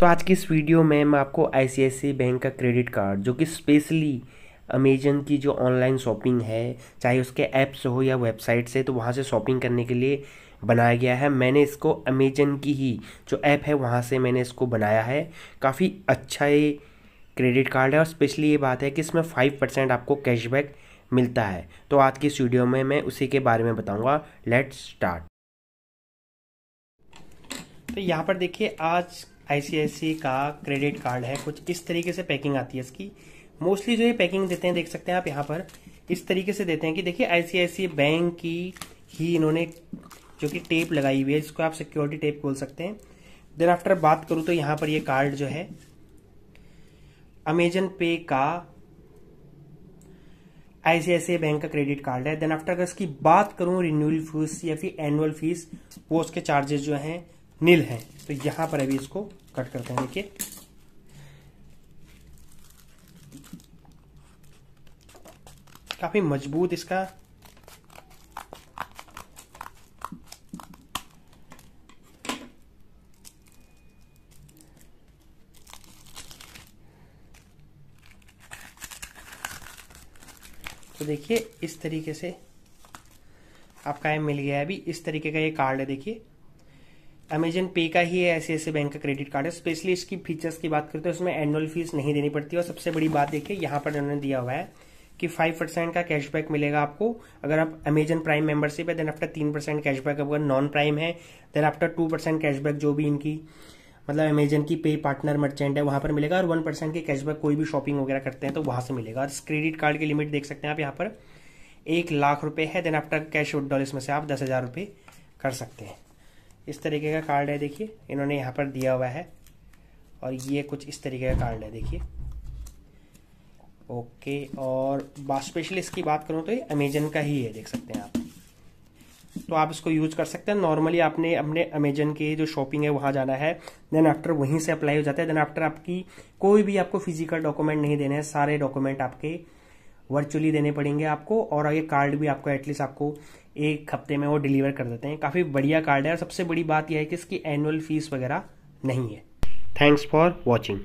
तो आज की इस वीडियो में मैं आपको आई बैंक का क्रेडिट कार्ड जो कि स्पेशली अमेजन की जो ऑनलाइन शॉपिंग है चाहे उसके ऐप्स हो या वेबसाइट से तो वहाँ से शॉपिंग करने के लिए बनाया गया है मैंने इसको अमेजन की ही जो ऐप है वहाँ से मैंने इसको बनाया है काफ़ी अच्छा ये क्रेडिट कार्ड है और स्पेशली ये बात है कि इसमें फाइव परसेंट आपको कैशबैक मिलता है तो आज की इस वीडियो में मैं उसी के बारे में बताऊँगा लेट्स स्टार्ट तो यहाँ पर देखिए आज आईसीआईसी का क्रेडिट कार्ड है कुछ इस तरीके से पैकिंग आती है इसकी मोस्टली जो ये पैकिंग देते हैं देख सकते हैं आप यहाँ पर इस तरीके से देते हैं कि देखिए आईसीआईसी बैंक की ही इन्होंने जो कि टेप लगाई हुई है इसको आप सिक्योरिटी टेप बोल सकते हैं देन आफ्टर बात करूं तो यहाँ पर ये कार्ड जो है अमेजन पे का आईसीआईसी बैंक का क्रेडिट कार्ड है देन आफ्टर अगर इसकी बात करूं रिन्यूअल फीस या फिर एनुअल फीस वो उसके चार्जेस जो है नील है तो यहाँ पर अभी इसको कट करते हैं देखिए काफी मजबूत इसका तो देखिए इस तरीके से आपका ये मिल गया है अभी इस तरीके का ये कार्ड है देखिए अमेजन पे का ही है ऐसे ऐसे बैंक का क्रेडिट कार्ड है स्पेशली इसकी फीचर्स की बात करते हैं उसमें एनुअल फीस नहीं देनी पड़ती और सबसे बड़ी बात देखिए यहाँ पर उन्होंने दिया हुआ है कि फाइव परसेंट का कैशबैक मिलेगा आपको अगर आप अमेजन प्राइम मेंबरशिप है देन आफ्टर तीन परसेंट कैशबैक अगर नॉन प्राइम है then after two percent cashback जो भी इनकी मतलब अमेजन की पे पार्टनर मर्चेंट है वहां पर मिलेगा और वन परसेंट के कैशबैक कोई भी शॉपिंग वगैरह करते हैं तो वहां से मिलेगा और क्रेडिट कार्ड की लिमिट देख सकते हैं आप यहाँ पर एक लाख रुपये है देन आफ्टर कैश विड्रॉल इसमें से आप दस हज़ार कर सकते हैं इस तरीके का कार्ड है देखिए इन्होंने यहाँ पर दिया हुआ है और ये कुछ इस तरीके का कार्ड है देखिए ओके और स्पेशली इसकी बात करूँ तो ये अमेजन का ही है देख सकते हैं आप तो आप इसको यूज कर सकते हैं नॉर्मली आपने अपने अमेजन की जो शॉपिंग है वहां जाना है देन आफ्टर वहीं से अप्लाई हो जाता है देन आफ्टर आपकी कोई भी आपको फिजिकल डॉक्यूमेंट नहीं देने हैं सारे डॉक्यूमेंट आपके वर्चुअली देने पड़ेंगे आपको और ये कार्ड भी आपको एटलीस्ट आपको एक हफ्ते में वो डिलीवर कर देते हैं काफ़ी बढ़िया कार्ड है और सबसे बड़ी बात यह है कि इसकी एनुअल फीस वगैरह नहीं है थैंक्स फॉर वॉचिंग